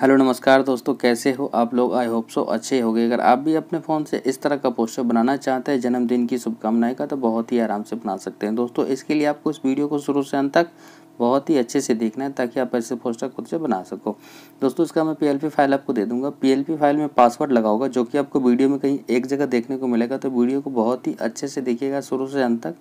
hello नमस्कार दोस्तों कैसे हो आप लोग आई होप सो अच्छे होंगे अगर आप भी अपने फ़ोन से इस तरह का पोस्टर बनाना चाहते हैं जन्मदिन की शुभकामनाएं का तो बहुत ही आराम से बना सकते हैं दोस्तों इसके लिए आपको इस वीडियो को शुरू से अंत तक बहुत ही अच्छे से देखना है ताकि आप ऐसे पोस्टर खुद से बना सको दोस्तों इसका मैं पी फाइल आपको दे दूंगा पी फाइल में पासवर्ड लगाओगे जो कि आपको वीडियो में कहीं एक जगह देखने को मिलेगा तो वीडियो को बहुत ही अच्छे से देखिएगा शुरू से अंत तक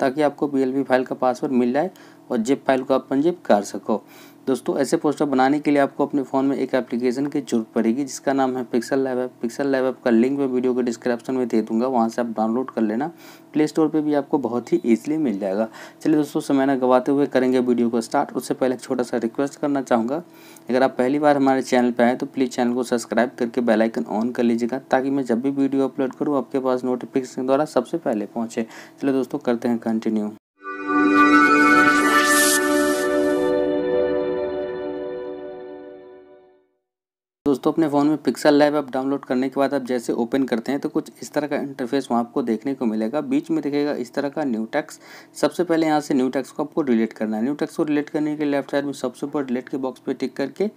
ताकि आपको पी फाइल का पासवर्ड मिल जाए और जिप फाइल को आप पंजिप कर सको दोस्तों ऐसे पोस्टर बनाने के लिए आपको अपने फ़ोन में एक एप्लीकेशन की जरूरत पड़ेगी जिसका नाम है Pixel Lab app Pixel Lab app का लिंक मैं वीडियो के डिस्क्रिप्शन में दे दूंगा वहाँ से आप डाउनलोड कर लेना प्ले स्टोर पर भी आपको बहुत ही ईजिली मिल जाएगा चलिए दोस्तों समय न गवाते हुए करेंगे वीडियो को स्टार्ट उससे पहले एक छोटा सा रिक्वेस्ट करना चाहूँगा अगर आप पहली बार हमारे चैनल पर आए तो प्लीज़ चैनल को सब्सक्राइब करके बेलाइकन ऑन कर लीजिएगा ताकि मैं जब भी वीडियो अपलोड करूँ आपके पास नोटिफिकेशन द्वारा सबसे पहले पहुँचे चलिए दोस्तों करते हैं कंटिन्यू दोस्तों अपने फ़ोन में पिक्सल लैब आप डाउनलोड करने के बाद आप जैसे ओपन करते हैं तो कुछ इस तरह का इंटरफेस वहाँ आपको देखने को मिलेगा बीच में दिखेगा इस तरह का न्यू टैक्स सबसे पहले यहाँ से न्यू टैक्स को आपको डिलीट करना है न्यू टैक्स को डिलीट करने के लेफ्ट साइड में सबसे ऊपर डिलीट के बॉक्स पर टिक करके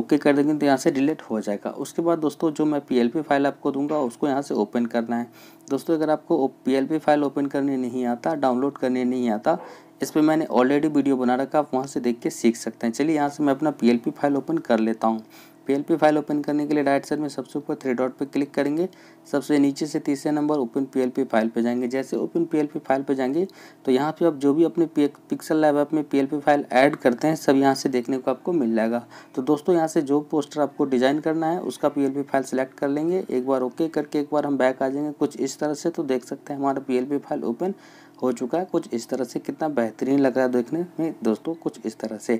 ओके कर देंगे तो यहाँ से डिलीट हो जाएगा उसके बाद दोस्तों जो मैं पी फाइल आपको दूंगा उसको यहाँ से ओपन करना है दोस्तों अगर आपको पी फाइल ओपन करने नहीं आता डाउनलोड करने नहीं आता इस पर मैंने ऑलरेडी वीडियो बना रखा आप वहाँ से देख के सीख सकते हैं चलिए यहाँ से मैं अपना पी फाइल ओपन कर लेता हूँ पीएलपी फाइल ओपन करने के लिए राइट साइड में सबसे ऊपर थ्री डॉट पे क्लिक करेंगे सबसे नीचे से तीसरे नंबर ओपन पीएलपी फाइल पे जाएंगे जैसे ओपन पीएलपी फाइल पे जाएंगे तो यहाँ पे आप जो भी अपने पिक्सल लैब ऐप में पीएलपी फाइल ऐड करते हैं सब यहाँ से देखने को आपको मिल जाएगा तो दोस्तों यहाँ से जो पोस्टर आपको डिजाइन करना है उसका पी फाइल सेलेक्ट कर लेंगे एक बार ओके करके एक बार हम बैक आ जाएंगे कुछ इस तरह से तो देख सकते हैं हमारा पी फाइल ओपन हो चुका है कुछ इस तरह से कितना बेहतरीन लग रहा है देखने में दोस्तों कुछ इस तरह से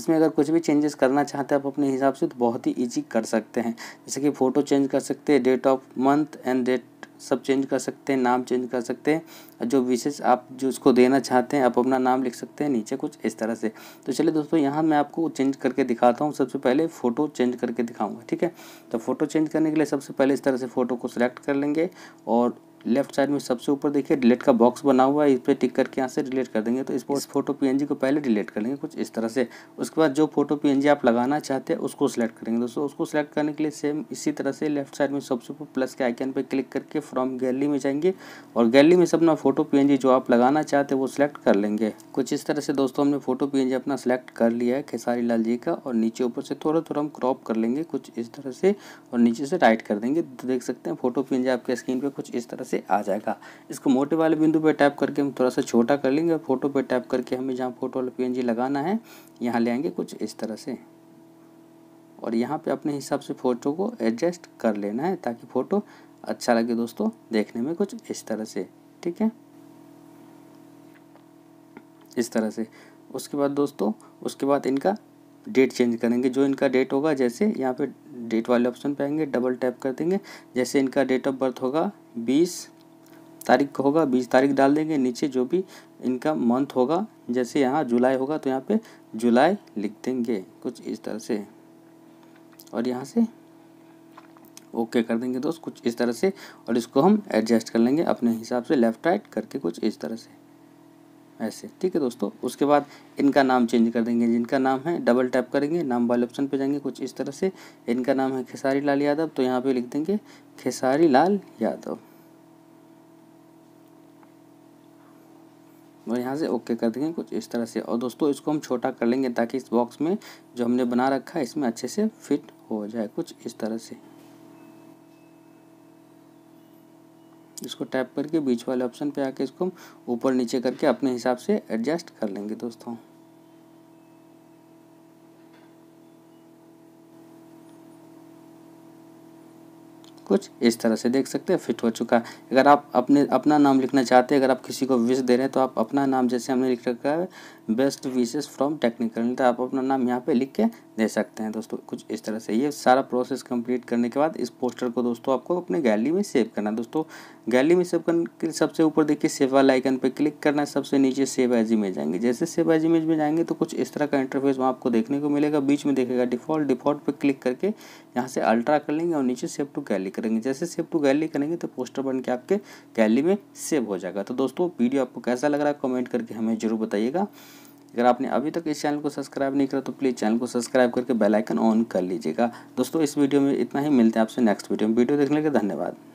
इसमें अगर कुछ भी चेंजेस करना चाहते हैं आप अपने हिसाब से तो बहुत ही ईजी कर सकते हैं जैसे कि फ़ोटो चेंज कर सकते हैं date of month and date सब चेंज कर सकते हैं नाम चेंज कर सकते हैं जो विशेष आप जो उसको देना चाहते हैं आप अपना नाम लिख सकते हैं नीचे कुछ इस तरह से तो चलिए दोस्तों यहाँ मैं आपको चेंज करके दिखाता हूँ सबसे पहले फ़ोटो चेंज करके दिखाऊंगा ठीक है तो फ़ोटो चेंज करने के लिए सबसे पहले इस तरह से फ़ोटो को सिलेक्ट कर लेंगे और लेफ्ट साइड में सबसे ऊपर देखिए डिलीट का बॉक्स बना हुआ है इस पर टिक करके यहाँ से डिलीट कर देंगे तो इस, पर फोटो पीएनजी को पहले डिलीट कर लेंगे कुछ इस तरह से उसके बाद जो फोटो पीएनजी आप लगाना चाहते हैं उसको सिलेक्ट करेंगे दोस्तों उसको सिलेक्ट करने के लिए सेम इसी तरह से लेफ्ट साइड में सबसे ऊपर प्लस के आइकन पर क्लिक करके फ्रॉम गैलरी में जाएंगे और गैलरी में से अपना फोटो पी जो आप लगाना चाहते हैं वो सिलेक्ट कर लेंगे कुछ इस तरह से दोस्तों हमने फोटो पी अपना सेलेक्ट कर लिया है खेसारी लाल जी का और नीचे ऊपर से थोड़ा थोड़ा हम क्रॉप कर लेंगे कुछ इस तरह से और नीचे से राइट कर देंगे तो देख सकते हैं फोटो पी आपके स्क्रीन पर कुछ इस तरह से आ जाएगा इसको मोटे वाले बिंदु पर टैप करके हम थोड़ा सा छोटा कर लेंगे और फोटो पर टैप करके हमें जहाँ फोटो वाला पी लगाना है यहाँ ले आएंगे कुछ इस तरह से और यहाँ पे अपने हिसाब से फ़ोटो को एडजस्ट कर लेना है ताकि फ़ोटो अच्छा लगे दोस्तों देखने में कुछ इस तरह से ठीक है इस तरह से उसके बाद दोस्तों उसके बाद इनका डेट चेंज करेंगे जो इनका डेट होगा जैसे यहाँ पे डेट वाले ऑप्शन पे आएंगे डबल टैप कर देंगे जैसे इनका डेट ऑफ बर्थ होगा बीस तारीख का होगा बीस तारीख डाल देंगे नीचे जो भी इनका मंथ होगा जैसे यहाँ जुलाई होगा तो यहाँ पे जुलाई लिख देंगे कुछ इस तरह से और यहाँ से ओके कर देंगे दोस्त कुछ इस तरह से और इसको हम एडजस्ट कर लेंगे अपने हिसाब से लेफ्ट राइट करके कुछ इस तरह से ऐसे ठीक है दोस्तों उसके बाद इनका नाम चेंज कर देंगे जिनका नाम है डबल टैप करेंगे नाम वाले ऑप्शन पे जाएंगे कुछ इस तरह से इनका नाम है खेसारी लाल यादव तो यहाँ पे लिख देंगे खेसारी लाल यादव और यहाँ से ओके कर देंगे कुछ इस तरह से और दोस्तों इसको हम छोटा कर लेंगे ताकि इस बॉक्स में जो हमने बना रखा है इसमें अच्छे से फिट हो जाए कुछ इस तरह से इसको टैप करके बीच वाले ऑप्शन पे आके इसको ऊपर नीचे करके अपने हिसाब से एडजस्ट कर लेंगे दोस्तों कुछ इस तरह से देख सकते हैं फिट हो चुका है अगर आप अपने अपना नाम लिखना चाहते हैं अगर आप किसी को विश दे रहे हैं तो आप अपना नाम जैसे हमने लिख रखा है बेस्ट विशेस फ्रॉम टेक्निकल तो आप अपना नाम यहाँ पे लिख के दे सकते हैं दोस्तों कुछ इस तरह से ये सारा प्रोसेस कंप्लीट करने के बाद इस पोस्टर को दोस्तों आपको अपने गैलरी में सेव करना है दोस्तों गैलरी में सेव करने के सबसे ऊपर देखिए सेव वाला आइकन क्लिक करना है सबसे नीचे सेव एज इमेज आएंगे जैसे सेव एज इमेज में जाएंगे तो कुछ इस तरह का इंटरफेस वहाँ आपको देखने को मिलेगा बीच में देखेगा डिफॉल्ट डिफॉल्ट पर क्लिक करके यहाँ से अल्ट्रा कर लेंगे और नीचे सेव टू गैली करेंगे जैसे सेव टू गैलरी करेंगे तो पोस्टर बन के आपके गैलरी में सेव हो जाएगा तो दोस्तों वीडियो आपको कैसा लग रहा है कमेंट करके हमें ज़रूर बताइएगा अगर आपने अभी तक इस चैनल को सब्सक्राइब नहीं करा तो प्लीज़ चैनल को सब्सक्राइब करके बेलाइकन ऑन कर लीजिएगा दोस्तों इस वीडियो में इतना ही मिलते हैं आपसे नेक्स्ट वीडियो में वीडियो देखने के धन्यवाद